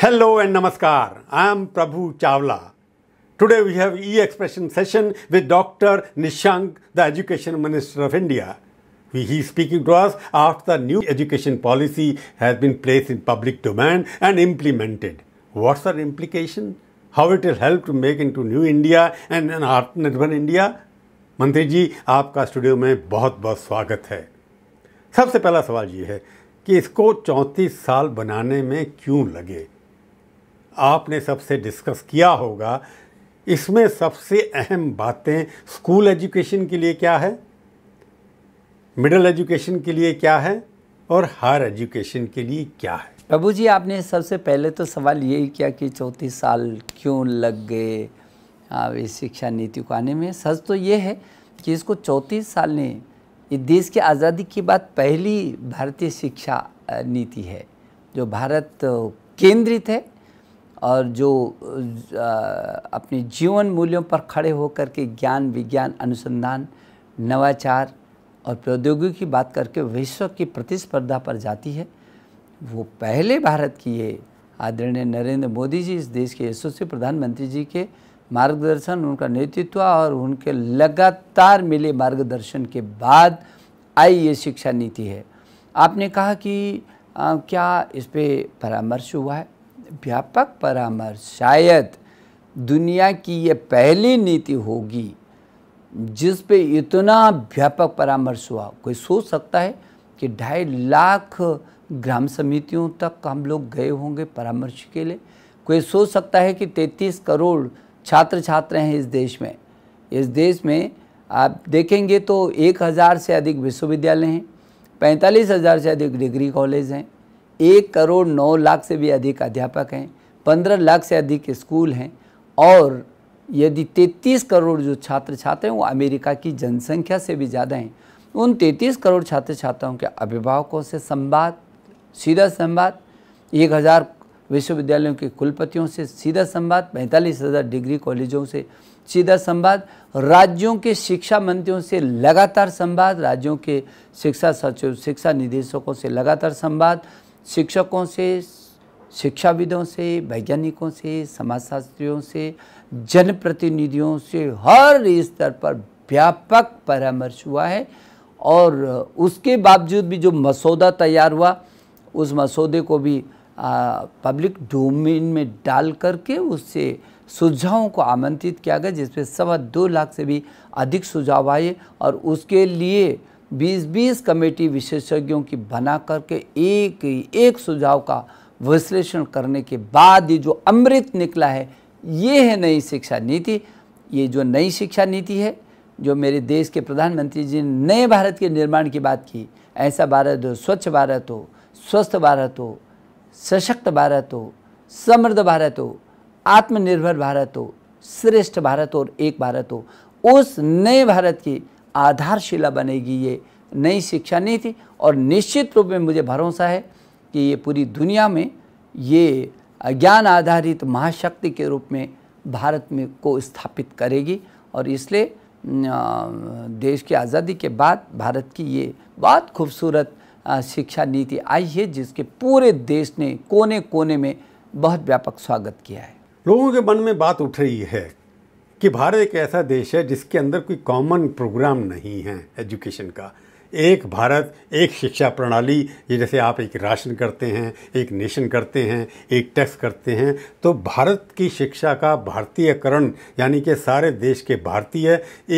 Hello and Namaskar. I am Prabhu Chawla. Today we have e-expression session with Dr. Nishank, the Education Minister of India. He is speaking to us after the new education policy has been placed in public domain and implemented. What's the implication? How it will help to make into new India and an Atmanirbhar India? Mantri ji, aapka studio mein bahut bahut swagat hai. सबसे पहला सवाल ये है कि इसको 34 साल बनाने में क्यों लगे आपने सबसे डिस्कस किया होगा इसमें सबसे अहम बातें स्कूल एजुकेशन के लिए क्या है मिडिल एजुकेशन के लिए क्या है और हायर एजुकेशन के लिए क्या है प्रभु जी आपने सबसे पहले तो सवाल यही किया कि चौंतीस साल क्यों लग गए इस शिक्षा नीति को आने में सच तो ये है कि इसको चौंतीस साल ने इस देश की आज़ादी के बाद पहली भारतीय शिक्षा नीति है जो भारत केंद्रित है और जो अपने जीवन मूल्यों पर खड़े होकर के ज्ञान विज्ञान अनुसंधान नवाचार और प्रौद्योगिकी की बात करके विश्व की प्रतिस्पर्धा पर जाती है वो पहले भारत की है आदरणीय नरेंद्र मोदी जी इस देश के यशस्वी प्रधानमंत्री जी के मार्गदर्शन उनका नेतृत्व और उनके लगातार मिले मार्गदर्शन के बाद आई ये शिक्षा नीति है आपने कहा कि आ, क्या इस पर परामर्श हुआ है व्यापक परामर्श शायद दुनिया की ये पहली नीति होगी जिस पे इतना व्यापक परामर्श हुआ कोई सोच सकता है कि ढाई लाख ग्राम समितियों तक हम लोग गए होंगे परामर्श के लिए कोई सोच सकता है कि 33 करोड़ छात्र छात्र हैं इस देश में इस देश में आप देखेंगे तो 1000 से अधिक विश्वविद्यालय हैं पैंतालीस हज़ार से अधिक डिग्री कॉलेज हैं एक करोड़ नौ लाख से भी अधिक अध्यापक हैं पंद्रह लाख से अधिक स्कूल हैं और यदि तैतीस करोड़ जो छात्र छात्र हैं वो अमेरिका की जनसंख्या से भी ज़्यादा हैं उन तैंतीस करोड़ छात्र छात्राओं के अभिभावकों से संवाद सीधा संवाद एक हज़ार विश्वविद्यालयों के कुलपतियों से सीधा संवाद पैंतालीस हज़ार डिग्री कॉलेजों से सीधा संवाद राज्यों के शिक्षा मंत्रियों से लगातार संवाद राज्यों के शिक्षा सचिव शिक्षा निदेशकों से लगातार संवाद शिक्षकों से शिक्षाविदों से वैज्ञानिकों से समाजशास्त्रियों से जनप्रतिनिधियों से हर स्तर पर व्यापक परामर्श हुआ है और उसके बावजूद भी जो मसौदा तैयार हुआ उस मसौदे को भी आ, पब्लिक डोमेन में डाल करके उससे सुझावों को आमंत्रित किया गया जिसमें सवा दो लाख से भी अधिक सुझाव आए और उसके लिए बीस बीस कमेटी विशेषज्ञों की बना करके एक एक सुझाव का विश्लेषण करने के बाद ये जो अमृत निकला है ये है नई शिक्षा नीति ये जो नई शिक्षा नीति है जो मेरे देश के प्रधानमंत्री जी ने नए भारत के निर्माण की बात की ऐसा भारत हो स्वच्छ भारत हो स्वस्थ भारत हो सशक्त भारत हो समृद्ध भारत हो आत्मनिर्भर भारत हो श्रेष्ठ भारत और एक भारत हो उस नए भारत की आधारशिला बनेगी ये नई शिक्षा नीति और निश्चित रूप में मुझे भरोसा है कि ये पूरी दुनिया में ये ज्ञान आधारित महाशक्ति के रूप में भारत में को स्थापित करेगी और इसलिए देश की आज़ादी के बाद भारत की ये बहुत खूबसूरत शिक्षा नीति आई है जिसके पूरे देश ने कोने कोने में बहुत व्यापक स्वागत किया है लोगों के मन में बात उठ रही है कि भारत एक ऐसा देश है जिसके अंदर कोई कॉमन प्रोग्राम नहीं है एजुकेशन का एक भारत एक शिक्षा प्रणाली ये जैसे आप एक राशन करते हैं एक नेशन करते हैं एक टैक्स करते हैं तो भारत की शिक्षा का भारतीयकरण यानी कि सारे देश के भारतीय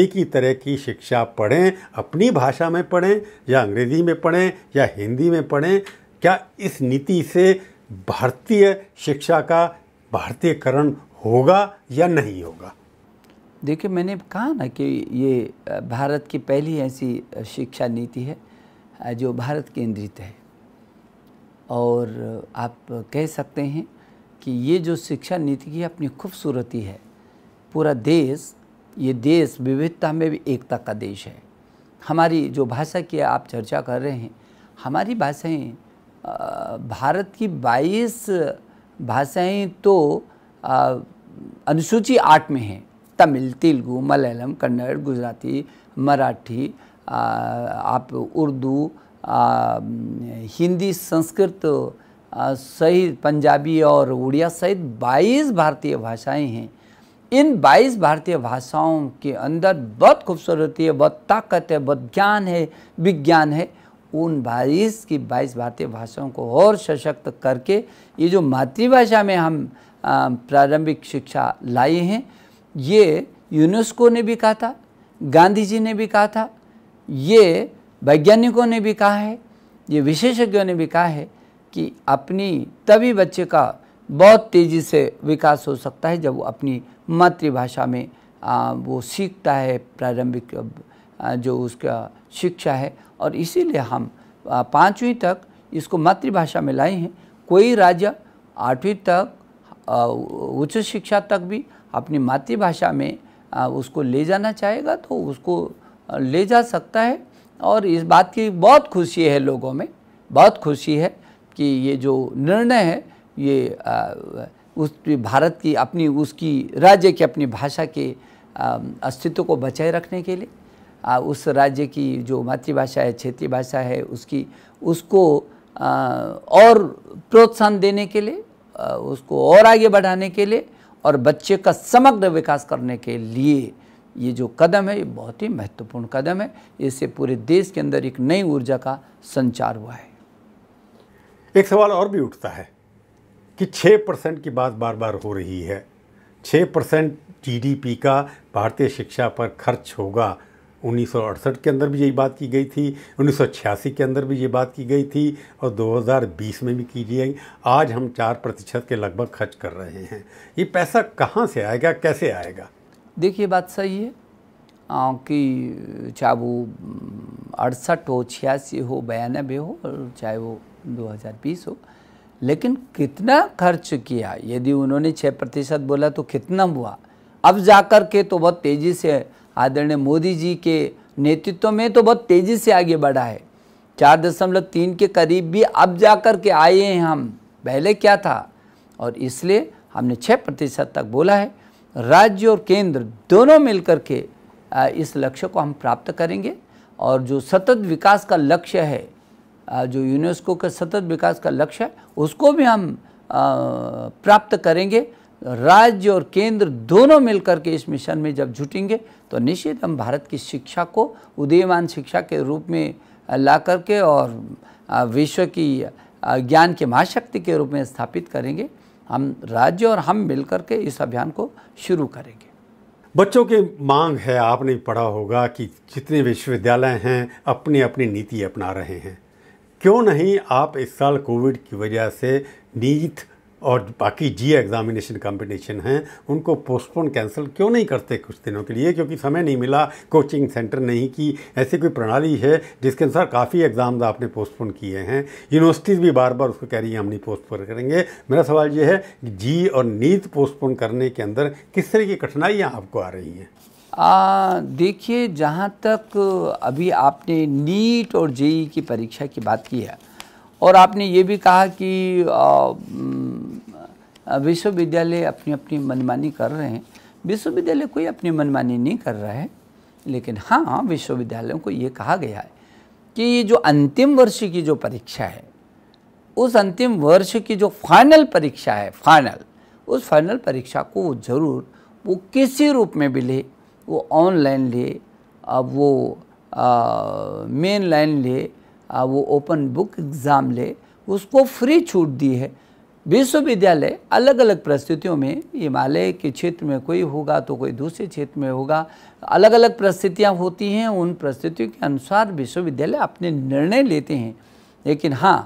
एक ही तरह की शिक्षा पढ़ें अपनी भाषा में पढ़ें या अंग्रेज़ी में पढ़ें या हिंदी में पढ़ें क्या इस नीति से भारतीय शिक्षा का भारतीयकरण होगा या नहीं होगा देखिए मैंने कहा ना कि ये भारत की पहली ऐसी शिक्षा नीति है जो भारत केंद्रित है और आप कह सकते हैं कि ये जो शिक्षा नीति की अपनी खूबसूरती है पूरा देश ये देश विविधता में भी एकता का देश है हमारी जो भाषा की आप चर्चा कर रहे हैं हमारी भाषाएं भारत की 22 भाषाएं तो अनुसूची आठ में हैं तमिल तेलुगू मलयालम कन्नड़ गुजराती मराठी आप उर्दू आ, हिंदी संस्कृत सहित पंजाबी और उड़िया सहित 22 भारतीय भाषाएं हैं इन 22 भारतीय भाषाओं के अंदर बहुत खूबसूरती है बहुत ताकत है बहुत ज्ञान है विज्ञान है उन बाईस की बाईस भारतीय भाषाओं को और सशक्त करके ये जो मातृभाषा में हम प्रारंभिक शिक्षा लाए हैं ये यूनेस्को ने भी कहा था गांधी जी ने भी कहा था ये वैज्ञानिकों ने भी कहा है ये विशेषज्ञों ने भी कहा है कि अपनी तभी बच्चे का बहुत तेज़ी से विकास हो सकता है जब वो अपनी मातृभाषा में आ, वो सीखता है प्रारंभिक जो उसका शिक्षा है और इसीलिए हम पाँचवीं तक इसको मातृभाषा में लाए हैं कोई राज्य आठवीं तक उच्च शिक्षा तक भी अपनी मातृभाषा में उसको ले जाना चाहेगा तो उसको ले जा सकता है और इस बात की बहुत खुशी है लोगों में बहुत खुशी है कि ये जो निर्णय है ये उस भारत की अपनी उसकी राज्य की अपनी भाषा के अस्तित्व को बचाए रखने के लिए उस राज्य की जो मातृभाषा है क्षेत्रीय भाषा है उसकी उसको और प्रोत्साहन देने के लिए उसको और आगे बढ़ाने के लिए और बच्चे का समग्र विकास करने के लिए ये जो कदम है ये बहुत ही महत्वपूर्ण कदम है इससे पूरे देश के अंदर एक नई ऊर्जा का संचार हुआ है एक सवाल और भी उठता है कि छः परसेंट की बात बार बार हो रही है छः परसेंट जी का भारतीय शिक्षा पर खर्च होगा 1968 के अंदर भी यही बात की गई थी 1986 के अंदर भी ये बात की गई थी और 2020 में भी की जाएगी आज हम चार प्रतिशत के लगभग खर्च कर रहे हैं ये पैसा कहाँ से आएगा कैसे आएगा देखिए बात सही है आ, कि चाहे वो हम्म, अड़सठ हो छियासी हो बयानबे हो चाहे वो 2020 हो लेकिन कितना खर्च किया यदि उन्होंने छः प्रतिशत बोला तो कितना हुआ अब जाकर के तो बहुत तेज़ी से आदरणीय मोदी जी के नेतृत्व में तो बहुत तेज़ी से आगे बढ़ा है चार दशमलव तीन के करीब भी अब जा कर के आए हैं हम पहले क्या था और इसलिए हमने छः प्रतिशत तक बोला है राज्य और केंद्र दोनों मिलकर के इस लक्ष्य को हम प्राप्त करेंगे और जो सतत विकास का लक्ष्य है जो यूनेस्को का सतत विकास का लक्ष्य है उसको भी हम प्राप्त करेंगे राज्य और केंद्र दोनों मिलकर के इस मिशन में जब जुटेंगे तो निश्चित हम भारत की शिक्षा को उदयमान शिक्षा के रूप में ला करके और विश्व की ज्ञान की महाशक्ति के रूप में स्थापित करेंगे हम राज्य और हम मिलकर के इस अभियान को शुरू करेंगे बच्चों की मांग है आपने पढ़ा होगा कि जितने विश्वविद्यालय हैं अपनी अपनी नीति अपना रहे हैं क्यों नहीं आप इस साल कोविड की वजह से नीत और बाकी जी एग्ज़ामिनेशन कॉम्पिटिशन हैं उनको पोस्टपोन कैंसिल क्यों नहीं करते कुछ दिनों के लिए क्योंकि समय नहीं मिला कोचिंग सेंटर नहीं की ऐसी कोई प्रणाली है जिसके अनुसार काफ़ी एग्ज़ाम्स आपने पोस्टपोन किए हैं यूनिवर्सिटीज़ भी बार बार उसको कह रही हैं हम नहीं पोस्टपोन करेंगे मेरा सवाल ये है कि जी और नीट पोस्टपोन करने के अंदर किस तरह की कठिनाइयाँ आपको आ रही हैं देखिए जहाँ तक अभी आपने नीट और जेई e e की परीक्षा की बात की है और आपने ये भी कहा कि हम्म, विश्वविद्यालय अपनी अपनी मनमानी कर रहे हैं विश्वविद्यालय कोई अपनी मनमानी नहीं कर रहा है लेकिन हाँ विश्वविद्यालयों को ये कहा गया है कि ये जो अंतिम वर्ष की जो परीक्षा है उस अंतिम वर्ष की जो फाइनल परीक्षा है फाइनल उस फाइनल परीक्षा को ज़रूर वो किसी रूप में भी ले वो ऑनलाइन ले अब वो मेन लाइन ले वो ओपन बुक एग्ज़ाम ले उसको फ्री छूट दी है विश्वविद्यालय अलग अलग परिस्थितियों में हिमालय के क्षेत्र में कोई होगा तो कोई दूसरे क्षेत्र में होगा अलग अलग परिस्थितियाँ होती हैं उन परिस्थितियों के अनुसार विश्वविद्यालय अपने निर्णय लेते हैं लेकिन हाँ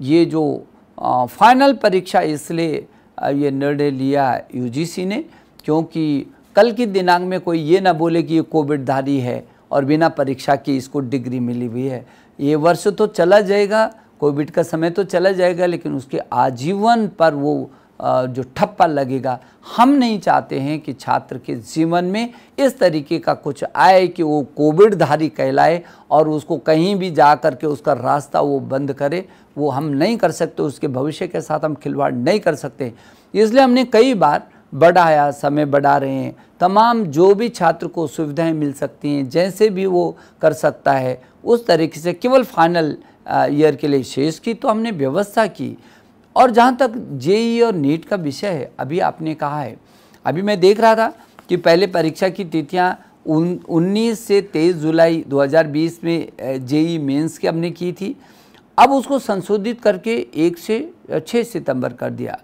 ये जो आ, फाइनल परीक्षा इसलिए ये निर्णय लिया यूजीसी ने क्योंकि कल की दिनांक में कोई ये ना बोले कि ये कोविडधारी है और बिना परीक्षा के इसको डिग्री मिली हुई है ये वर्ष तो चला जाएगा कोविड का समय तो चला जाएगा लेकिन उसके आजीवन पर वो जो ठप्पा लगेगा हम नहीं चाहते हैं कि छात्र के जीवन में इस तरीके का कुछ आए कि वो कोविडधारी कहलाए और उसको कहीं भी जा कर के उसका रास्ता वो बंद करे वो हम नहीं कर सकते उसके भविष्य के साथ हम खिलवाड़ नहीं कर सकते इसलिए हमने कई बार बढ़ाया समय बढ़ा रहे हैं तमाम जो भी छात्र को सुविधाएं मिल सकती हैं जैसे भी वो कर सकता है उस तरीके से केवल फाइनल ईयर के लिए शेष की तो हमने व्यवस्था की और जहाँ तक जेई और नीट का विषय है अभी आपने कहा है अभी मैं देख रहा था कि पहले परीक्षा की तिथियाँ उन उन्नीस से तेईस जुलाई 2020 में जेई मेन्स की हमने की थी अब उसको संशोधित करके एक से छः सितंबर कर दिया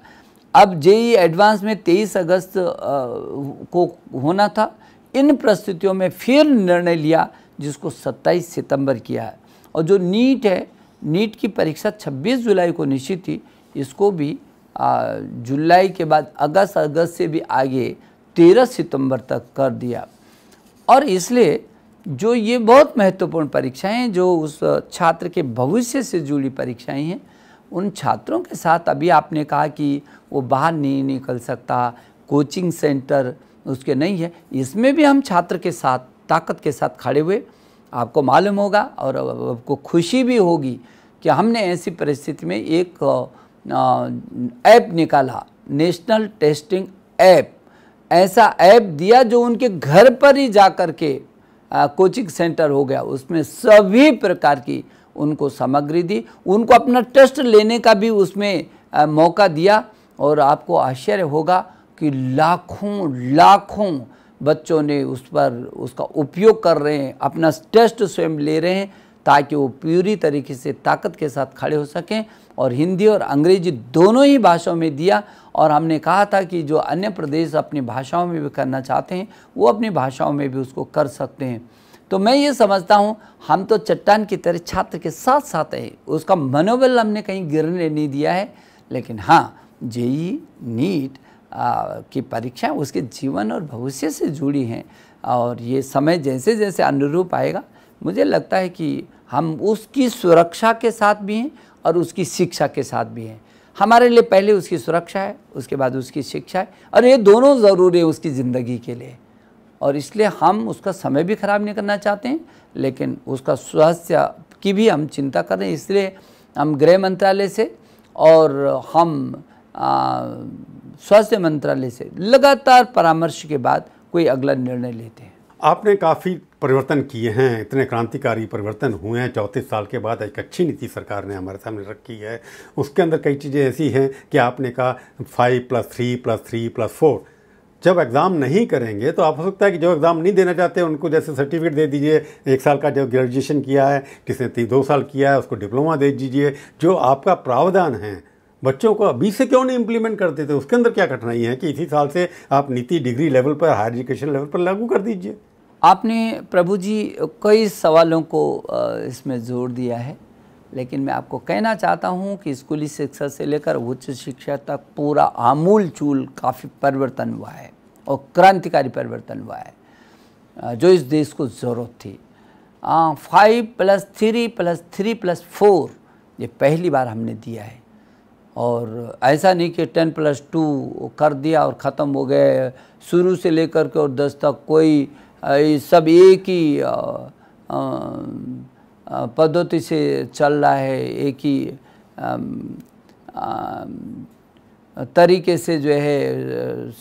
अब जेई एडवांस में 23 अगस्त को होना था इन परिस्थितियों में फिर निर्णय लिया जिसको 27 सितंबर किया है और जो नीट है नीट की परीक्षा 26 जुलाई को निश्चित थी इसको भी जुलाई के बाद अगस्त अगस्त से भी आगे 13 सितंबर तक कर दिया और इसलिए जो ये बहुत महत्वपूर्ण परीक्षाएं जो उस छात्र के भविष्य से जुड़ी परीक्षाएं हैं उन छात्रों के साथ अभी आपने कहा कि वो बाहर नहीं निकल सकता कोचिंग सेंटर उसके नहीं है इसमें भी हम छात्र के साथ ताकत के साथ खड़े हुए आपको मालूम होगा और आपको खुशी भी होगी कि हमने ऐसी परिस्थिति में एक ऐप निकाला नेशनल टेस्टिंग ऐप ऐसा ऐप दिया जो उनके घर पर ही जा कर के कोचिंग सेंटर हो गया उसमें सभी प्रकार की उनको सामग्री दी उनको अपना टेस्ट लेने का भी उसमें आ, मौका दिया और आपको आश्चर्य होगा कि लाखों लाखों बच्चों ने उस पर उसका उपयोग कर रहे हैं अपना टेस्ट स्वयं ले रहे हैं ताकि वो पूरी तरीके से ताकत के साथ खड़े हो सकें और हिंदी और अंग्रेजी दोनों ही भाषाओं में दिया और हमने कहा था कि जो अन्य प्रदेश अपनी भाषाओं में भी करना चाहते हैं वो अपनी भाषाओं में भी उसको कर सकते हैं तो मैं ये समझता हूँ हम तो चट्टान की तरह छात्र के साथ साथ है उसका मनोबल हमने कहीं गिरने नहीं दिया है लेकिन हाँ जेई नीट की परीक्षाएँ उसके जीवन और भविष्य से जुड़ी हैं और ये समय जैसे जैसे अनुरूप आएगा मुझे लगता है कि हम उसकी सुरक्षा के साथ भी हैं और उसकी शिक्षा के साथ भी हैं हमारे लिए पहले उसकी सुरक्षा है उसके बाद उसकी शिक्षा है और ये दोनों ज़रूरी है उसकी ज़िंदगी के लिए और इसलिए हम उसका समय भी खराब नहीं करना चाहते हैं लेकिन उसका स्वास्थ्य की भी हम चिंता कर रहे हैं इसलिए हम गृह मंत्रालय से और हम स्वास्थ्य मंत्रालय से लगातार परामर्श के बाद कोई अगला निर्णय लेते हैं आपने काफ़ी परिवर्तन किए हैं इतने क्रांतिकारी परिवर्तन हुए हैं चौंतीस साल के बाद एक अच्छी नीति सरकार ने हमारे सामने रखी है उसके अंदर कई चीज़ें ऐसी हैं कि आपने कहा five plus three plus three plus four जब एग्ज़ाम नहीं करेंगे तो आप हो सकता है कि जो एग्ज़ाम नहीं देना चाहते उनको जैसे सर्टिफिकेट दे दीजिए एक साल का जो ग्रेजुएशन किया है किसने दो साल किया है उसको डिप्लोमा दे दीजिए जो आपका प्रावधान है बच्चों को अभी से क्यों नहीं इम्प्लीमेंट करते थे उसके अंदर क्या कठिनाई है कि इसी साल से आप नीति डिग्री लेवल पर हायर एजुकेशन लेवल पर लागू कर दीजिए आपने प्रभु जी कई सवालों को इसमें जोर दिया है लेकिन मैं आपको कहना चाहता हूँ कि स्कूली शिक्षा से लेकर उच्च शिक्षा तक पूरा आमूल चूल काफ़ी परिवर्तन हुआ है और क्रांतिकारी परिवर्तन हुआ है जो इस देश को ज़रूरत थी five plus three plus three plus four ये पहली बार हमने दिया है और ऐसा नहीं कि टेन प्लस टू कर दिया और ख़त्म हो गए शुरू से लेकर के और दस तक कोई सब एक ही आ, आ, पद्धति से चल रहा है एक ही तरीके से जो है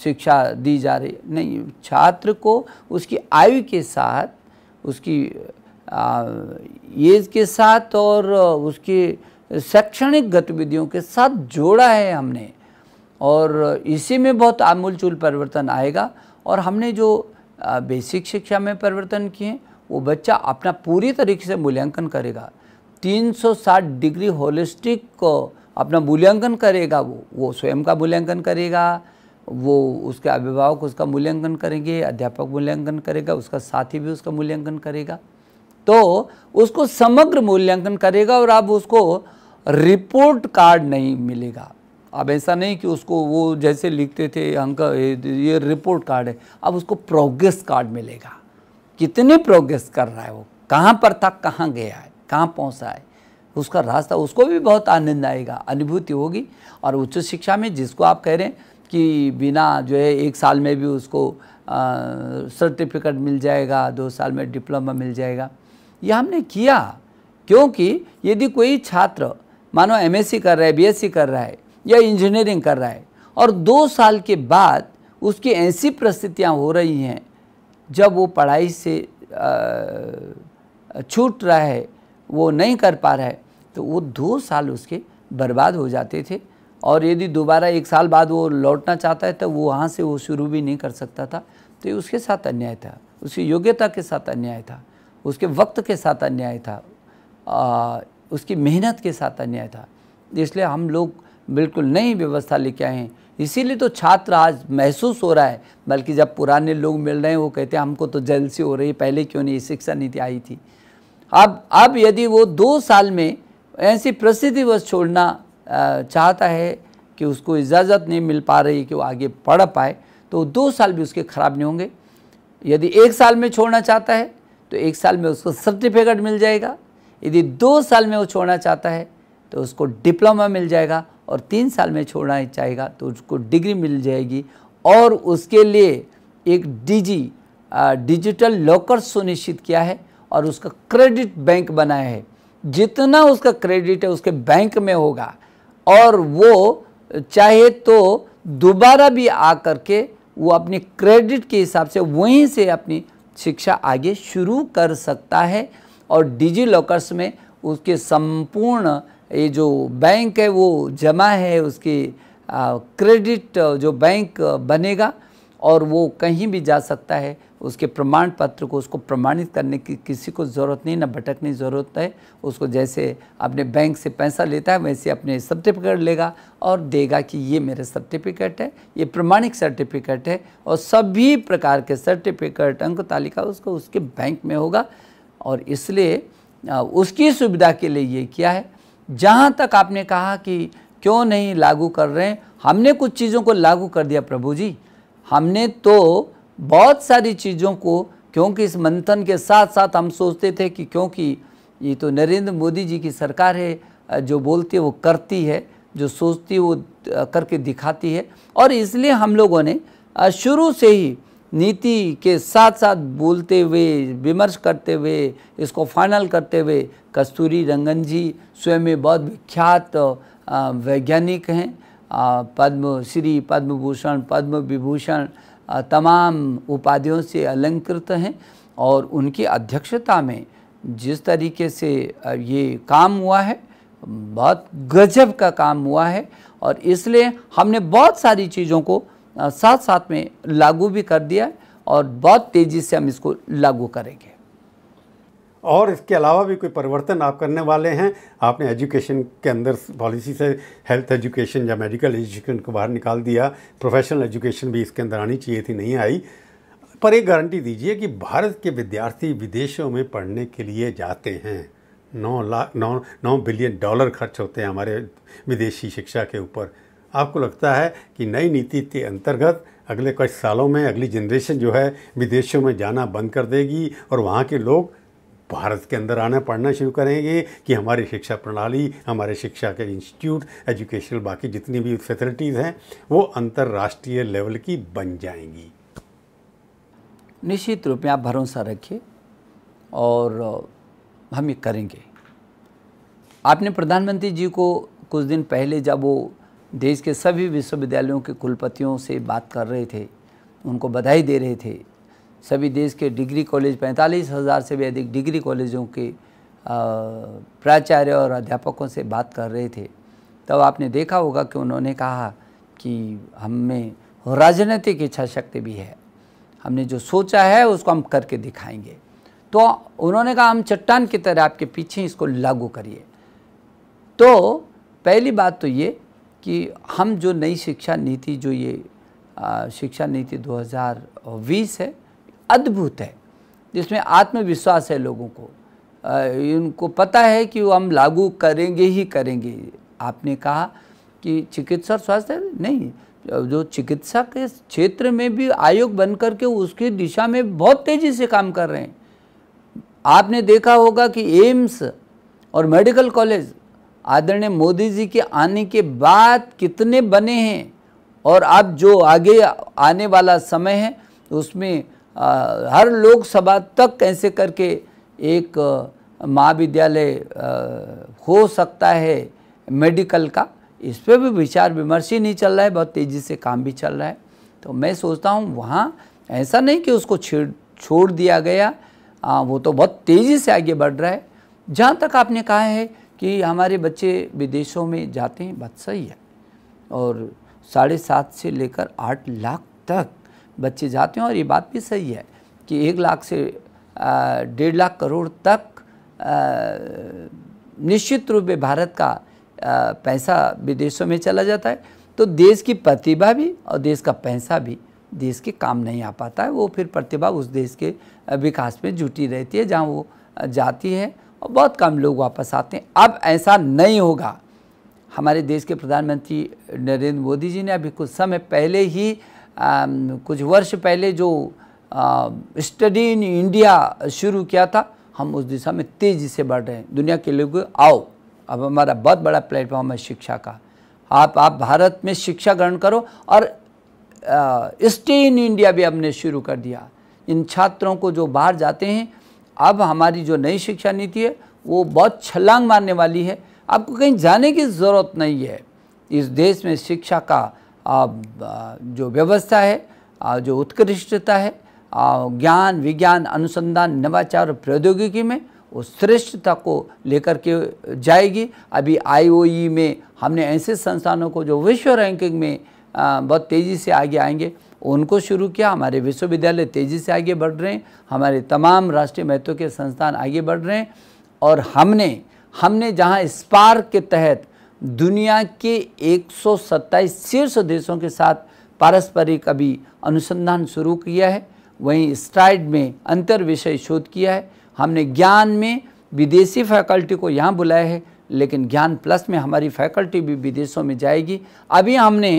शिक्षा दी जा रही नहीं छात्र को उसकी आयु के साथ उसकी एज के साथ और उसके शैक्षणिक गतिविधियों के साथ जोड़ा है हमने और इसी में बहुत आमूलचूल परिवर्तन आएगा और हमने जो बेसिक शिक्षा में परिवर्तन किए वो बच्चा अपना पूरी तरीके से मूल्यांकन करेगा 360 डिग्री होलिस्टिक को अपना मूल्यांकन करेगा वो वो स्वयं का मूल्यांकन करेगा वो उसके अभिभावक उसका मूल्यांकन करेंगे अध्यापक मूल्यांकन करेगा उसका साथी भी उसका मूल्यांकन करेगा तो उसको समग्र मूल्यांकन करेगा और अब उसको रिपोर्ट कार्ड नहीं मिलेगा अब ऐसा नहीं कि उसको वो जैसे लिखते थे अंक ये रिपोर्ट कार्ड है अब उसको प्रोग्रेस कार्ड मिलेगा कितनी प्रोग्रेस कर रहा है वो कहाँ पर था कहाँ गया है कहाँ पहुँचा है उसका रास्ता उसको भी बहुत आनंद आएगा अनुभूति होगी और उच्च शिक्षा में जिसको आप कह रहे हैं कि बिना जो है एक साल में भी उसको सर्टिफिकेट मिल जाएगा दो साल में डिप्लोमा मिल जाएगा यह हमने किया क्योंकि यदि कोई छात्र मानो एमएससी कर रहा है बीएससी कर रहा है या इंजीनियरिंग कर रहा है और दो साल के बाद उसकी ऐसी परिस्थितियाँ हो रही हैं जब वो पढ़ाई से छूट रहा है वो नहीं कर पा रहा है तो वो दो साल उसके बर्बाद हो जाते थे और यदि दोबारा एक साल बाद वो लौटना चाहता है तो वो वहाँ से वो शुरू भी नहीं कर सकता था तो उसके साथ अन्याय था उसकी योग्यता के साथ अन्याय था उसके वक्त के साथ अन्याय था आ, उसकी मेहनत के साथ अन्याय था इसलिए हम लोग बिल्कुल नई व्यवस्था लेके आए हैं इसीलिए तो छात्र आज महसूस हो रहा है बल्कि जब पुराने लोग मिल रहे हैं वो कहते हैं हमको तो से हो रही है पहले क्यों नहीं शिक्षा नीति आई थी अब अब यदि वो दो साल में ऐसी प्रसिद्धि वश छोड़ना चाहता है कि उसको इजाज़त नहीं मिल पा रही कि वो आगे पढ़ पाए तो दो साल भी उसके ख़राब नहीं होंगे यदि एक साल में छोड़ना चाहता है तो एक साल में उसको सर्टिफिकेट मिल जाएगा यदि दो साल में वो छोड़ना चाहता है तो उसको डिप्लोमा मिल जाएगा और तीन साल में छोड़ना चाहेगा तो उसको डिग्री मिल जाएगी और उसके लिए एक डीजी डिजिटल लॉकर सुनिश्चित किया है और उसका क्रेडिट बैंक बनाया है जितना उसका क्रेडिट है उसके बैंक में होगा और वो चाहे तो दोबारा भी आ कर के वो अपने क्रेडिट के हिसाब से वहीं से अपनी शिक्षा आगे शुरू कर सकता है और डिजी लॉकर्स में उसके संपूर्ण ये जो बैंक है वो जमा है उसकी क्रेडिट जो बैंक बनेगा और वो कहीं भी जा सकता है उसके प्रमाण पत्र को उसको प्रमाणित करने की किसी को ज़रूरत नहीं ना भटकने की ज़रूरत है उसको जैसे अपने बैंक से पैसा लेता है वैसे अपने सर्टिफिकेट लेगा और देगा कि ये मेरा सर्टिफिकेट है ये प्रमाणिक सर्टिफिकेट है और सभी प्रकार के सर्टिफिकेट अंक तालिका उसको उसके बैंक में होगा और इसलिए उसकी सुविधा के लिए ये किया है जहाँ तक आपने कहा कि क्यों नहीं लागू कर रहे हैं हमने कुछ चीज़ों को लागू कर दिया प्रभु जी हमने तो बहुत सारी चीज़ों को क्योंकि इस मंथन के साथ साथ हम सोचते थे कि क्योंकि ये तो नरेंद्र मोदी जी की सरकार है जो बोलती है वो करती है जो सोचती है वो करके दिखाती है और इसलिए हम लोगों ने शुरू से ही नीति के साथ साथ बोलते हुए विमर्श करते हुए इसको फाइनल करते हुए कस्तूरी रंगन जी स्वयं बहुत विख्यात वैज्ञानिक हैं पद्म श्री पद्म भूषण पद्म विभूषण तमाम उपाधियों से अलंकृत हैं और उनकी अध्यक्षता में जिस तरीके से ये काम हुआ है बहुत गजब का काम हुआ है और इसलिए हमने बहुत सारी चीज़ों को साथ साथ में लागू भी कर दिया और बहुत तेज़ी से हम इसको लागू करेंगे और इसके अलावा भी कोई परिवर्तन आप करने वाले हैं आपने एजुकेशन के अंदर पॉलिसी से हेल्थ एजुकेशन या मेडिकल एजुकेशन को बाहर निकाल दिया प्रोफेशनल एजुकेशन भी इसके अंदर आनी चाहिए थी नहीं आई पर एक गारंटी दीजिए कि भारत के विद्यार्थी विदेशों में पढ़ने के लिए जाते हैं नौ लाख नौ नौ बिलियन डॉलर खर्च होते हैं हमारे विदेशी शिक्षा के ऊपर आपको लगता है कि नई नीति के अंतर्गत अगले कुछ सालों में अगली जनरेशन जो है विदेशों में जाना बंद कर देगी और वहाँ के लोग भारत के अंदर आना पढ़ना शुरू करेंगे कि हमारी शिक्षा प्रणाली हमारे शिक्षा के इंस्टीट्यूट एजुकेशनल बाकी जितनी भी फैसिलिटीज़ हैं वो अंतर्राष्ट्रीय लेवल की बन जाएंगी निश्चित रूप में आप भरोसा रखिए और हम ये करेंगे आपने प्रधानमंत्री जी को कुछ दिन पहले जब वो देश के सभी विश्वविद्यालयों के कुलपतियों से बात कर रहे थे उनको बधाई दे रहे थे सभी देश के डिग्री कॉलेज पैंतालीस हज़ार से भी अधिक डिग्री कॉलेजों के प्राचार्य और अध्यापकों से बात कर रहे थे तब तो आपने देखा होगा कि उन्होंने कहा कि हम में राजनीतिक इच्छा शक्ति भी है हमने जो सोचा है उसको हम करके दिखाएंगे तो उन्होंने कहा हम चट्टान की तरह आपके पीछे इसको लागू करिए तो पहली बात तो ये कि हम जो नई शिक्षा नीति जो ये शिक्षा नीति 2020 है अद्भुत है जिसमें आत्मविश्वास है लोगों को आ, इनको पता है कि वो हम लागू करेंगे ही करेंगे आपने कहा कि चिकित्सा और स्वास्थ्य नहीं जो चिकित्सा के क्षेत्र में भी आयोग बन करके उसकी दिशा में बहुत तेज़ी से काम कर रहे हैं आपने देखा होगा कि एम्स और मेडिकल कॉलेज आदरणीय मोदी जी के आने के बाद कितने बने हैं और अब जो आगे आने वाला समय है उसमें आ, हर लोकसभा तक कैसे करके एक महाविद्यालय हो सकता है मेडिकल का इस पर भी विचार विमर्श ही नहीं चल रहा है बहुत तेज़ी से काम भी चल रहा है तो मैं सोचता हूँ वहाँ ऐसा नहीं कि उसको छेड़ छोड़ दिया गया आ, वो तो बहुत तेज़ी से आगे बढ़ रहा है जहाँ तक आपने कहा है कि हमारे बच्चे विदेशों में जाते हैं बात सही है और साढ़े सात से लेकर आठ लाख तक बच्चे जाते हैं और ये बात भी सही है कि एक लाख से डेढ़ लाख करोड़ तक निश्चित रूप में भारत का पैसा विदेशों में चला जाता है तो देश की प्रतिभा भी और देश का पैसा भी देश के काम नहीं आ पाता है वो फिर प्रतिभा उस देश के विकास में जुटी रहती है जहाँ वो जाती है और बहुत कम लोग वापस आते हैं अब ऐसा नहीं होगा हमारे देश के प्रधानमंत्री नरेंद्र मोदी जी ने अभी कुछ समय पहले ही आ, कुछ वर्ष पहले जो स्टडी इन इंडिया शुरू किया था हम उस दिशा में तेज़ी से बढ़ रहे हैं दुनिया के लोग आओ अब हमारा बहुत बड़ा प्लेटफॉर्म है शिक्षा का आप आप भारत में शिक्षा ग्रहण करो और स्टे इन इंडिया भी हमने शुरू कर दिया इन छात्रों को जो बाहर जाते हैं अब हमारी जो नई शिक्षा नीति है वो बहुत छलांग मारने वाली है आपको कहीं जाने की ज़रूरत नहीं है इस देश में शिक्षा का जो व्यवस्था है जो उत्कृष्टता है ज्ञान विज्ञान अनुसंधान नवाचार प्रौद्योगिकी में उस श्रेष्ठता को लेकर के जाएगी अभी आईओई e में हमने ऐसे संस्थानों को जो विश्व रैंकिंग में बहुत तेज़ी से आगे आएंगे उनको शुरू किया हमारे विश्वविद्यालय तेज़ी से आगे बढ़ रहे हैं हमारे तमाम राष्ट्रीय महत्व के संस्थान आगे बढ़ रहे हैं और हमने हमने जहाँ स्पार्क के तहत दुनिया के एक शीर्ष देशों के साथ पारस्परिक अभी अनुसंधान शुरू किया है वहीं स्ट्राइड में अंतर विषय शोध किया है हमने ज्ञान में विदेशी फैकल्टी को यहाँ बुलाया है लेकिन ज्ञान प्लस में हमारी फैकल्टी भी विदेशों में जाएगी अभी हमने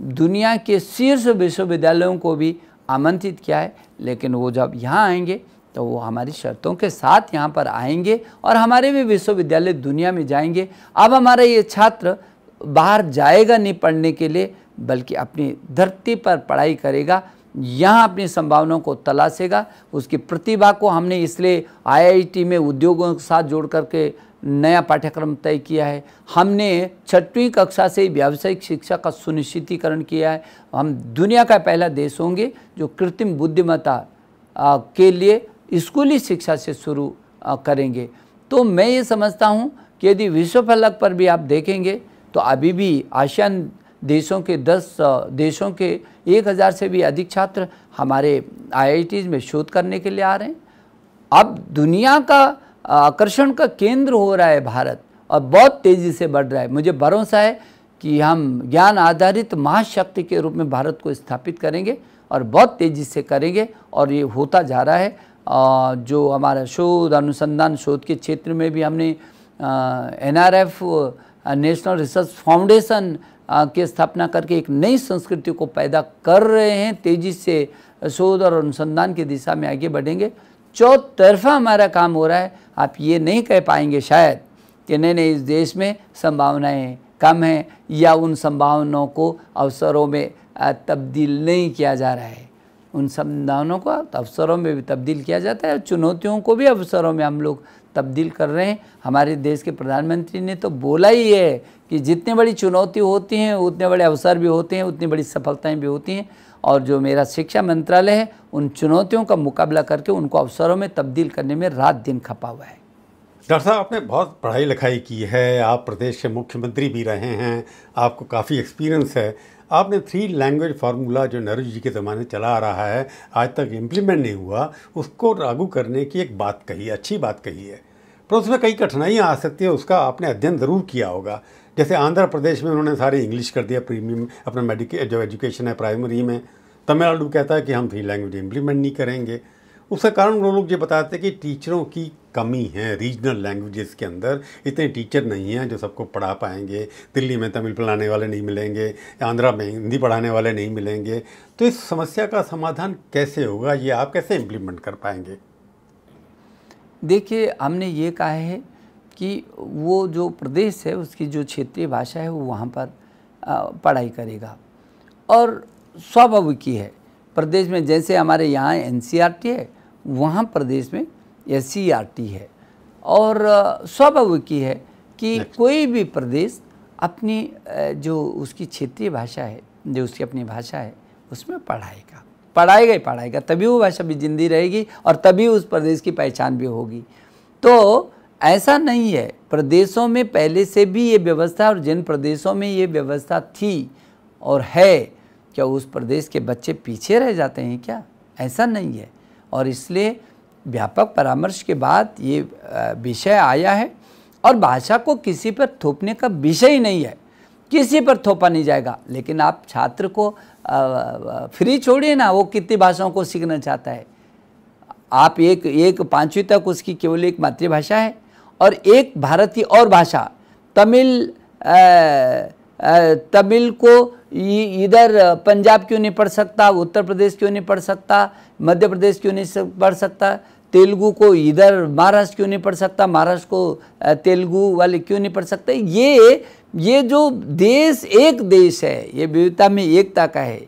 दुनिया के शीर्ष विश्वविद्यालयों को भी आमंत्रित किया है लेकिन वो जब यहाँ आएंगे तो वो हमारी शर्तों के साथ यहाँ पर आएंगे और हमारे भी विश्वविद्यालय दुनिया में जाएंगे अब हमारा ये छात्र बाहर जाएगा नहीं पढ़ने के लिए बल्कि अपनी धरती पर पढ़ाई करेगा यहाँ अपनी संभावनाओं को तलाशेगा उसकी प्रतिभा को हमने इसलिए आईआईटी में उद्योगों के साथ जोड़ करके नया पाठ्यक्रम तय किया है हमने छठवीं कक्षा से व्यावसायिक शिक्षा का सुनिश्चितीकरण किया है हम दुनिया का पहला देश होंगे जो कृत्रिम बुद्धिमत्ता के लिए स्कूली शिक्षा से शुरू करेंगे तो मैं ये समझता हूँ कि यदि विश्व फलक पर भी आप देखेंगे तो अभी भी आसियान देशों के 10 देशों के 1000 से भी अधिक छात्र हमारे आई में शोध करने के लिए आ रहे हैं अब दुनिया का आकर्षण का केंद्र हो रहा है भारत और बहुत तेज़ी से बढ़ रहा है मुझे भरोसा है कि हम ज्ञान आधारित महाशक्ति के रूप में भारत को स्थापित करेंगे और बहुत तेज़ी से करेंगे और ये होता जा रहा है जो हमारा शोध अनुसंधान शोध के क्षेत्र में भी हमने एन नेशनल रिसर्च फाउंडेशन की स्थापना करके एक नई संस्कृति को पैदा कर रहे हैं तेज़ी से शोध और अनुसंधान की दिशा में आगे बढ़ेंगे चौतरफा हमारा काम हो रहा है आप ये नहीं कह पाएंगे शायद कि नहीं नहीं इस देश में संभावनाएं कम हैं या उन संभावनाओं को अवसरों में तब्दील नहीं किया जा रहा है उन संभावनाओं को अवसरों में भी तब्दील किया जाता है और चुनौतियों को भी अवसरों में हम लोग तब्दील कर रहे हैं हमारे देश के प्रधानमंत्री ने तो बोला ही है कि जितनी बड़ी चुनौती होती हैं उतने बड़े अवसर भी होते हैं उतनी बड़ी सफलताएं भी होती हैं और जो मेरा शिक्षा मंत्रालय है उन चुनौतियों का मुकाबला करके उनको अवसरों में तब्दील करने में रात दिन खपा हुआ है डॉक्टर साहब आपने बहुत पढ़ाई लिखाई की है आप प्रदेश के मुख्यमंत्री भी रहे हैं आपको काफ़ी एक्सपीरियंस है आपने थ्री लैंग्वेज फार्मूला जो नेहरू जी के ज़माने चला आ रहा है आज तक इम्प्लीमेंट नहीं हुआ उसको लागू करने की एक बात कही अच्छी बात कही है पर उसमें कई कठिनाइयाँ आ सकती हैं उसका आपने अध्ययन ज़रूर किया होगा जैसे आंध्र प्रदेश में उन्होंने सारी इंग्लिश कर दिया प्रीमियम अपना मेडिक जो एजुकेशन है प्राइमरी में तमिलनाडु कहता है कि हम थ्री लैंग्वेज इम्प्लीमेंट नहीं करेंगे उसका कारण वो लोग ये बताते हैं कि टीचरों की कमी है रीजनल लैंग्वेजेस के अंदर इतने टीचर नहीं हैं जो सबको पढ़ा पाएंगे दिल्ली में तमिल पढ़ाने वाले नहीं मिलेंगे आंध्रा में हिंदी पढ़ाने वाले नहीं मिलेंगे तो इस समस्या का समाधान कैसे होगा ये आप कैसे इम्प्लीमेंट कर पाएंगे देखिए हमने ये कहा है कि वो जो प्रदेश है उसकी जो क्षेत्रीय भाषा है वो वहाँ पर पढ़ाई करेगा और स्वाभाविक ही है प्रदेश में जैसे हमारे यहाँ एन है वहाँ प्रदेश में एस है और स्वाभाविक ही है कि कोई भी प्रदेश अपनी जो उसकी क्षेत्रीय भाषा है जो उसकी अपनी भाषा है उसमें पढ़ाएगा पढ़ाएगा ही पढ़ाएगा तभी वो भाषा भी जिंदी रहेगी और तभी उस प्रदेश की पहचान भी होगी तो ऐसा नहीं है प्रदेशों में पहले से भी ये व्यवस्था और जिन प्रदेशों में ये व्यवस्था थी और है क्या उस प्रदेश के बच्चे पीछे रह जाते हैं क्या ऐसा नहीं है और इसलिए व्यापक परामर्श के बाद ये विषय आया है और भाषा को किसी पर थोपने का विषय ही नहीं है किसी पर थोपा नहीं जाएगा लेकिन आप छात्र को फ्री छोड़िए ना वो कितनी भाषाओं को सीखना चाहता है आप एक एक पाँचवीं तक उसकी केवल एक मातृभाषा है और एक भारतीय और भाषा तमिल आ, तमिल को इधर पंजाब क्यों नहीं पढ़ सकता उत्तर प्रदेश क्यों नहीं पढ़ सकता मध्य प्रदेश क्यों नहीं पढ़ सकता तेलुगु को इधर महाराष्ट्र क्यों नहीं पढ़ सकता महाराष्ट्र को तेलुगु वाले क्यों नहीं पढ़ सकते ये ये जो देश एक देश है ये विविधता में एकता का है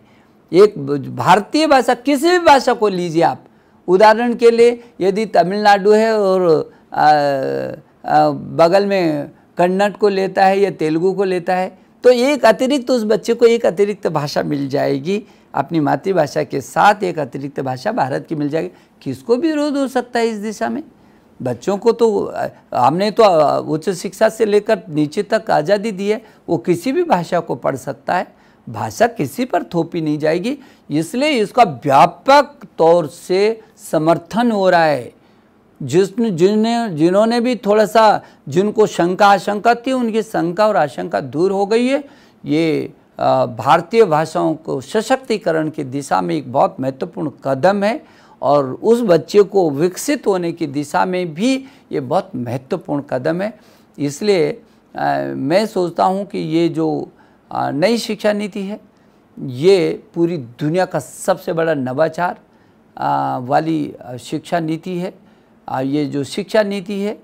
एक भारतीय भाषा किसी भी भाषा को लीजिए आप उदाहरण के लिए यदि तमिलनाडु है और आ, आ, बगल में कन्नड़ को लेता है या तेलुगु को लेता है तो एक अतिरिक्त तो उस बच्चे को एक अतिरिक्त तो भाषा मिल जाएगी अपनी मातृभाषा के साथ एक अतिरिक्त भाषा भारत की मिल जाएगी किसको विरोध हो सकता है इस दिशा में बच्चों को तो हमने तो उच्च शिक्षा से लेकर नीचे तक आज़ादी दी है वो किसी भी भाषा को पढ़ सकता है भाषा किसी पर थोपी नहीं जाएगी इसलिए इसका व्यापक तौर से समर्थन हो रहा है जिस जिनने जिन्होंने भी थोड़ा सा जिनको शंका आशंका थी उनकी शंका और आशंका दूर हो गई है ये भारतीय भाषाओं को सशक्तिकरण की दिशा में एक बहुत महत्वपूर्ण कदम है और उस बच्चे को विकसित होने की दिशा में भी ये बहुत महत्वपूर्ण कदम है इसलिए आ, मैं सोचता हूँ कि ये जो नई शिक्षा नीति है ये पूरी दुनिया का सबसे बड़ा नवाचार वाली शिक्षा नीति है आ, ये जो शिक्षा नीति है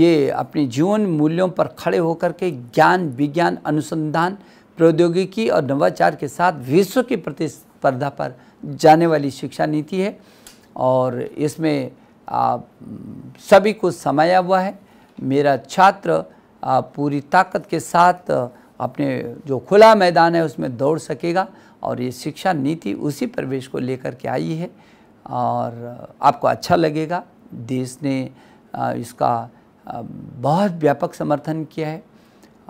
ये अपने जीवन मूल्यों पर खड़े होकर के ज्ञान विज्ञान अनुसंधान प्रौद्योगिकी और नवाचार के साथ विश्व की प्रतिस्पर्धा पर जाने वाली शिक्षा नीति है और इसमें आ, सभी को समाया हुआ है मेरा छात्र पूरी ताकत के साथ अपने जो खुला मैदान है उसमें दौड़ सकेगा और ये शिक्षा नीति उसी प्रवेश को लेकर के आई है और आपको अच्छा लगेगा देश ने इसका बहुत व्यापक समर्थन किया है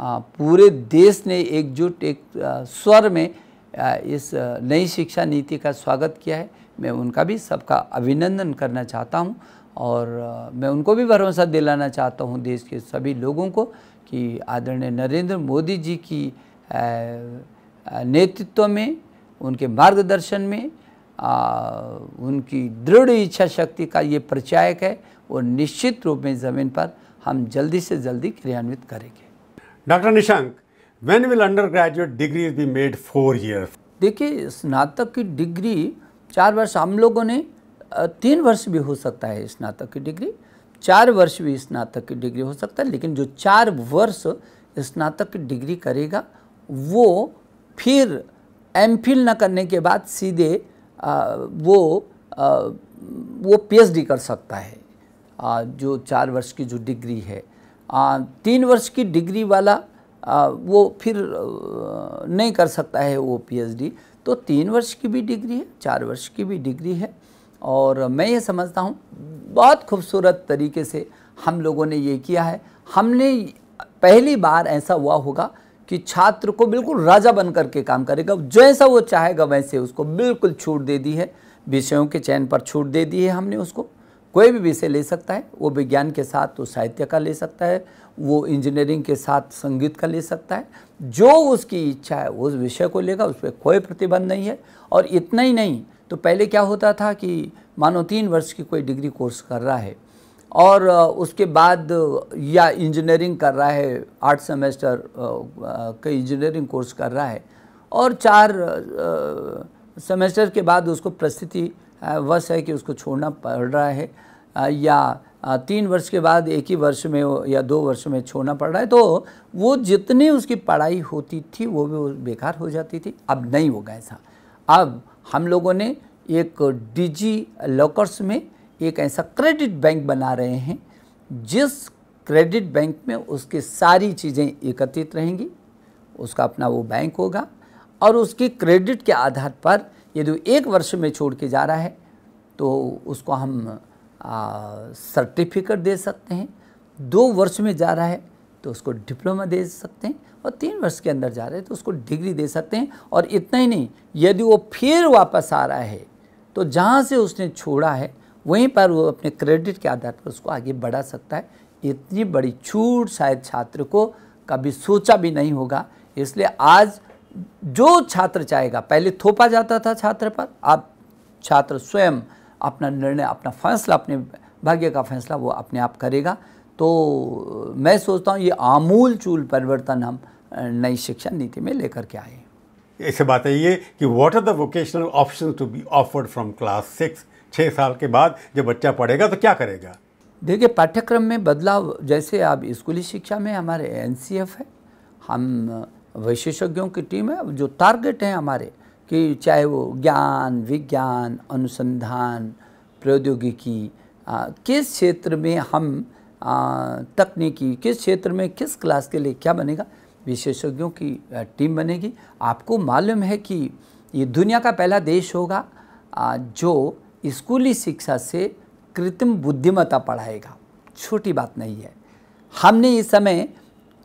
पूरे देश ने एकजुट एक स्वर में इस नई शिक्षा नीति का स्वागत किया है मैं उनका भी सबका अभिनंदन करना चाहता हूं और मैं उनको भी भरोसा दिलाना चाहता हूं देश के सभी लोगों को कि आदरणीय नरेंद्र मोदी जी की नेतृत्व में उनके मार्गदर्शन में आ, उनकी दृढ़ इच्छा शक्ति का ये प्रचायक है और निश्चित रूप में ज़मीन पर हम जल्दी से जल्दी क्रियान्वित करेंगे doctor Nishank when will undergraduate degree be made four year देखिए स्नातक की डिग्री चार वर्ष हम लोगों ने तीन वर्ष भी हो सकता है स्नातक की डिग्री चार वर्ष भी स्नातक की डिग्री हो सकता है लेकिन जो चार वर्ष स्नातक की डिग्री करेगा वो फिर एम फिल न करने के बाद सीधे आ, वो आ, वो पी कर सकता है आ, जो चार वर्ष की जो डिग्री है आ, तीन वर्ष की डिग्री वाला आ, वो फिर नहीं कर सकता है वो पीएचडी तो तीन वर्ष की भी डिग्री है चार वर्ष की भी डिग्री है और मैं ये समझता हूँ बहुत खूबसूरत तरीके से हम लोगों ने ये किया है हमने पहली बार ऐसा हुआ होगा कि छात्र को बिल्कुल राजा बन करके काम करेगा जैसा वो चाहेगा वैसे उसको बिल्कुल छूट दे दी है विषयों के चयन पर छूट दे दी है हमने उसको कोई भी विषय ले सकता है वो विज्ञान के साथ तो साहित्य का ले सकता है वो इंजीनियरिंग के साथ संगीत का ले सकता है जो उसकी इच्छा है उस विषय को लेगा उस पर कोई प्रतिबंध नहीं है और इतना ही नहीं तो पहले क्या होता था कि मानो तीन वर्ष की कोई डिग्री कोर्स कर रहा है और उसके बाद या इंजीनियरिंग कर रहा है आठ सेमेस्टर का इंजीनियरिंग कोर्स कर रहा है और चार सेमेस्टर के बाद उसको प्रस्तुति वश है कि उसको छोड़ना पड़ रहा है या तीन वर्ष के बाद एक ही वर्ष में या दो वर्ष में छोड़ना पड़ रहा है तो वो जितनी उसकी पढ़ाई होती थी वो भी बेकार हो जाती थी अब नहीं होगा ऐसा अब हम लोगों ने एक डिजी लॉकर्स में एक ऐसा क्रेडिट बैंक बना रहे हैं जिस क्रेडिट बैंक में उसकी सारी चीज़ें एकत्रित रहेंगी उसका अपना वो बैंक होगा और उसकी क्रेडिट के आधार पर यदि एक वर्ष में छोड़ के जा रहा है तो उसको हम सर्टिफिकेट दे सकते हैं दो वर्ष में जा रहा है तो उसको डिप्लोमा दे सकते हैं और तीन वर्ष के अंदर जा रहे हैं तो उसको डिग्री दे सकते हैं और इतना ही नहीं यदि वो फिर वापस आ रहा है तो जहाँ से उसने छोड़ा है वहीं पर वो अपने क्रेडिट के आधार पर उसको आगे बढ़ा सकता है इतनी बड़ी छूट शायद छात्र को कभी सोचा भी नहीं होगा इसलिए आज जो छात्र चाहेगा पहले थोपा जाता था छात्र पर आप छात्र स्वयं अपना निर्णय अपना फैसला अपने भाग्य का फैसला वो अपने आप करेगा तो मैं सोचता हूँ ये आमूल चूल परिवर्तन हम नई शिक्षा नीति में लेकर के आए ऐसे बात है ये कि what are the vocational option to be offered from class six छः साल के बाद जब बच्चा पढ़ेगा तो क्या करेगा देखिए पाठ्यक्रम में बदलाव जैसे आप स्कूली शिक्षा में हमारे एन है हम विशेषज्ञों की टीम है जो टारगेट हैं हमारे कि चाहे वो ज्ञान विज्ञान अनुसंधान प्रौद्योगिकी किस क्षेत्र में हम तकनीकी किस क्षेत्र में किस क्लास के लिए क्या बनेगा विशेषज्ञों की टीम बनेगी आपको मालूम है कि ये दुनिया का पहला देश होगा जो स्कूली शिक्षा से कृत्रिम बुद्धिमत्ता पढ़ाएगा छोटी बात नहीं है हमने इस समय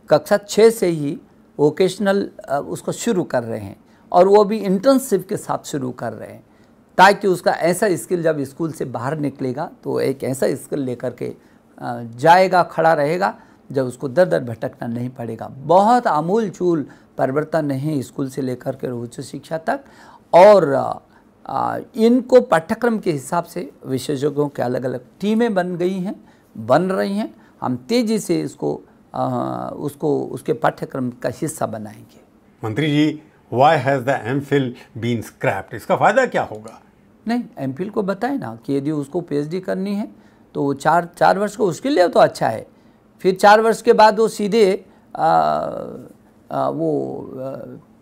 कक्षा छः से ही वोकेशनल uh, उसको शुरू कर रहे हैं और वो भी इंटर्नशिप के साथ शुरू कर रहे हैं ताकि उसका ऐसा स्किल जब स्कूल से बाहर निकलेगा तो एक ऐसा स्किल लेकर के uh, जाएगा खड़ा रहेगा जब उसको दर दर भटकना नहीं पड़ेगा बहुत आमूल चूल परिवर्तन है स्कूल से लेकर के उच्च शिक्षा तक और uh, इनको पाठ्यक्रम के हिसाब से विशेषज्ञों के अलग अलग टीमें बन गई हैं बन रही हैं हम तेज़ी से इसको उसको उसके पाठ्यक्रम का हिस्सा बनाएंगे मंत्री ji why has the M Phil been scrapped इसका फ़ायदा क्या होगा नहीं एम फिल को बताए ना कि यदि उसको पी करनी है तो वो चार चार वर्ष को उसके लिए तो अच्छा है फिर चार वर्ष के बाद वो सीधे आ, आ, वो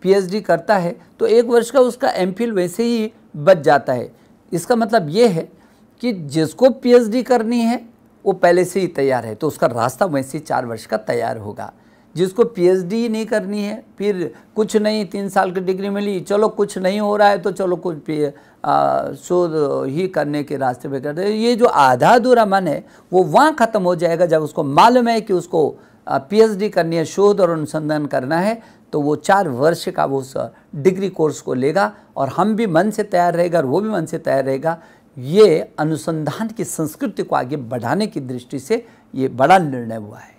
पीएचडी करता है तो एक वर्ष का उसका एम वैसे ही बच जाता है इसका मतलब ये है कि जिसको पीएचडी करनी है वो पहले से ही तैयार है तो उसका रास्ता वैसे चार वर्ष का तैयार होगा जिसको पीएचडी नहीं करनी है फिर कुछ नहीं तीन साल की डिग्री मिली चलो कुछ नहीं हो रहा है तो चलो कुछ शोध ही करने के रास्ते पे करते ये जो आधा अधूरा मन है वो वहाँ ख़त्म हो जाएगा जब उसको मालूम है कि उसको पीएचडी करनी है शोध और अनुसंधान करना है तो वो चार वर्ष का वो डिग्री कोर्स को लेगा और हम भी मन से तैयार रहेगा और वो भी मन से तैयार रहेगा ये अनुसंधान की संस्कृति को आगे बढ़ाने की दृष्टि से ये बड़ा निर्णय हुआ है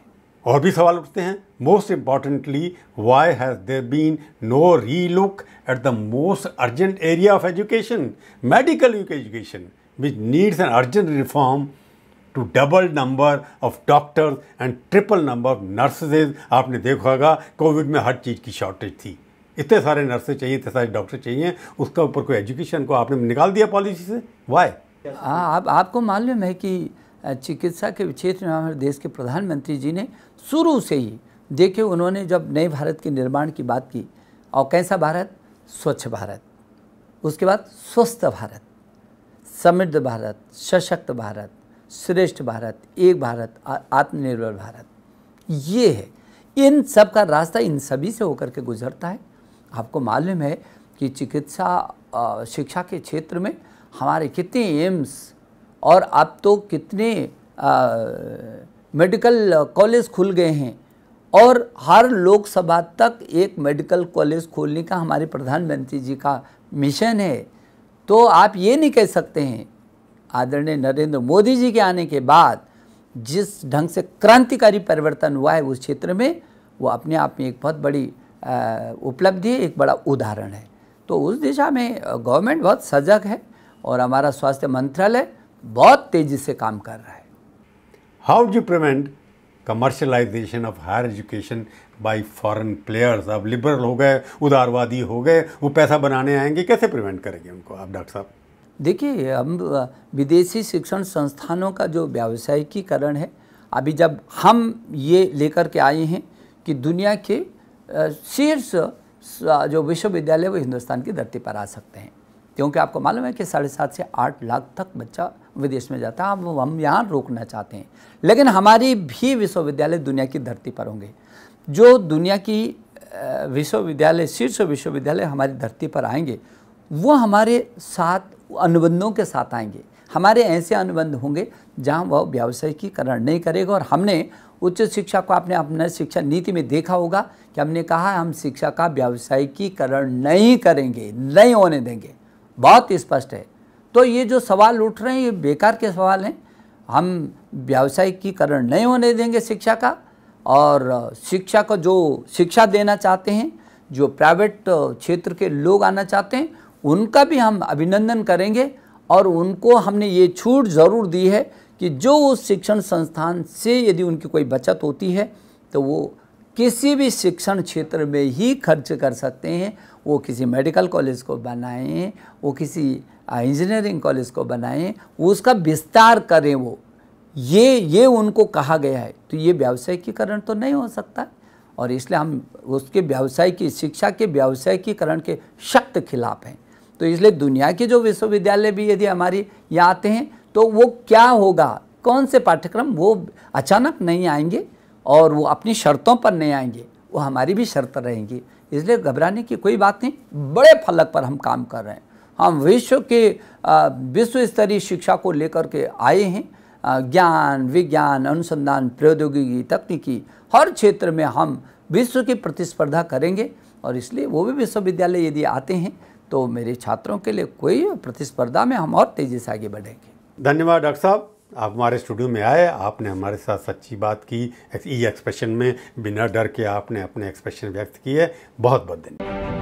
और भी सवाल उठते हैं most importantly why has there been no re look at the most urgent area of education medical education which needs an urgent reform to double number of doctors and triple number of nurses आपने देखा होगा Covid में हर चीज़ की shortage थी इतने सारे नर्सें चाहिए इतने सारे डॉक्टर चाहिए उसका ऊपर कोई एजुकेशन को आपने निकाल दिया पॉलिसी से वाई हाँ आप आपको मालूम है कि चिकित्सा के क्षेत्र में हमारे देश के प्रधानमंत्री जी ने शुरू से ही देखे उन्होंने जब नए भारत के निर्माण की बात की और कैसा भारत स्वच्छ भारत उसके बाद स्वस्थ भारत समृद्ध भारत सशक्त भारत श्रेष्ठ भारत एक भारत आत्मनिर्भर भारत ये है इन सब का रास्ता इन सभी से होकर के गुजरता है आपको मालूम है कि चिकित्सा शिक्षा के क्षेत्र में हमारे कितने एम्स और अब तो कितने मेडिकल कॉलेज खुल गए हैं और हर लोकसभा तक एक मेडिकल कॉलेज खोलने का हमारे प्रधानमंत्री जी का मिशन है तो आप ये नहीं कह सकते हैं आदरणीय नरेंद्र मोदी जी के आने के बाद जिस ढंग से क्रांतिकारी परिवर्तन हुआ है उस क्षेत्र में वो अपने आप में एक बहुत बड़ी उपलब्धि एक बड़ा उदाहरण है तो उस दिशा में गवर्नमेंट बहुत सजग है और हमारा स्वास्थ्य मंत्रालय बहुत तेज़ी से काम कर रहा है how do prevent commercialisation of higher education by foreign players अब लिबरल हो गए उदारवादी हो गए वो पैसा बनाने आएंगे कैसे प्रिवेंट करेंगे उनको आप डॉक्टर साहब देखिए हम विदेशी शिक्षण संस्थानों का जो व्यावसायिकीकरण है अभी जब हम ये लेकर के आए हैं कि दुनिया के शीर्ष जो विश्वविद्यालय वो हिंदुस्तान की धरती पर आ सकते हैं क्योंकि आपको मालूम है कि साढ़े सात से आठ लाख तक बच्चा विदेश में जाता है हम हम यहाँ रोकना चाहते हैं लेकिन हमारी भी विश्वविद्यालय दुनिया की धरती पर होंगे जो दुनिया की विश्वविद्यालय शीर्ष विश्वविद्यालय हमारी धरती पर आएंगे वो हमारे साथ अनुबंधों के साथ आएंगे हमारे ऐसे अनुबंध होंगे जहाँ वह व्यावसायिकीकरण नहीं करेगा और हमने उच्च शिक्षा को आपने अपने शिक्षा नीति में देखा होगा कि हमने कहा हम शिक्षा का व्यावसायिकीकरण नहीं करेंगे नहीं होने देंगे बहुत स्पष्ट है तो ये जो सवाल उठ रहे हैं ये बेकार के सवाल हैं हम व्यावसायिकीकरण नहीं होने देंगे शिक्षा का और शिक्षा को जो शिक्षा देना चाहते हैं जो प्राइवेट क्षेत्र के लोग आना चाहते हैं उनका भी हम अभिनंदन करेंगे और उनको हमने ये छूट ज़रूर दी है कि जो उस शिक्षण संस्थान से यदि उनकी कोई बचत होती है तो वो किसी भी शिक्षण क्षेत्र में ही खर्च कर सकते हैं वो किसी मेडिकल कॉलेज को बनाएं वो किसी इंजीनियरिंग कॉलेज को बनाएं वो उसका विस्तार करें वो ये ये उनको कहा गया है तो ये व्यावसायिकीकरण तो नहीं हो सकता और इसलिए हम उसके व्यवसाय की शिक्षा के व्यावसायिकीकरण के सख्त खिलाफ हैं तो इसलिए दुनिया के जो विश्वविद्यालय भी यदि हमारी यहाँ आते हैं तो वो क्या होगा कौन से पाठ्यक्रम वो अचानक नहीं आएंगे और वो अपनी शर्तों पर नहीं आएंगे वो हमारी भी शर्त रहेंगी इसलिए घबराने की कोई बात नहीं बड़े फलक पर हम काम कर रहे हैं हम विश्व के विश्व स्तरीय शिक्षा को लेकर के आए हैं ज्ञान विज्ञान अनुसंधान प्रौद्योगिकी तकनीकी हर क्षेत्र में हम विश्व की प्रतिस्पर्धा करेंगे और इसलिए वो भी विश्वविद्यालय यदि आते हैं तो मेरे छात्रों के लिए कोई प्रतिस्पर्धा में हम और तेज़ी से आगे बढ़ेंगे धन्यवाद डॉक्टर साहब आप हमारे स्टूडियो में आए आपने हमारे साथ सच्ची बात की ई एक्सप्रेशन में बिना डर के आपने अपने एक्सप्रेशन व्यक्त किए बहुत बहुत धन्यवाद